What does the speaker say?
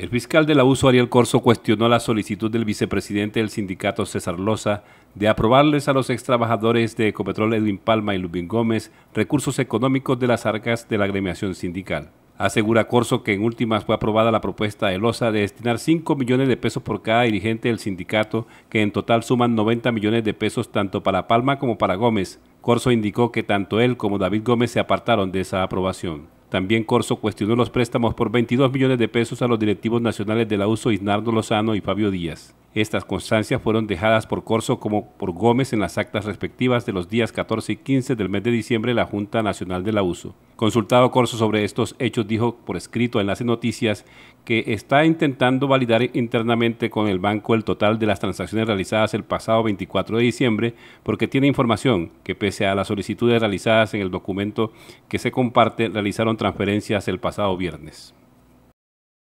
El fiscal de la USO, Ariel Corso, cuestionó la solicitud del vicepresidente del sindicato, César Loza, de aprobarles a los extrabajadores de Ecopetrol Edwin Palma y Lubin Gómez recursos económicos de las arcas de la agremiación sindical. Asegura Corso que en últimas fue aprobada la propuesta de Loza de destinar 5 millones de pesos por cada dirigente del sindicato, que en total suman 90 millones de pesos tanto para Palma como para Gómez. Corso indicó que tanto él como David Gómez se apartaron de esa aprobación. También Corso cuestionó los préstamos por 22 millones de pesos a los directivos nacionales de la USO, Isnardo Lozano y Fabio Díaz. Estas constancias fueron dejadas por Corso como por Gómez en las actas respectivas de los días 14 y 15 del mes de diciembre de la Junta Nacional del Abuso. Consultado Corso sobre estos hechos, dijo por escrito en las Noticias que está intentando validar internamente con el banco el total de las transacciones realizadas el pasado 24 de diciembre, porque tiene información que pese a las solicitudes realizadas en el documento que se comparte, realizaron transferencias el pasado viernes.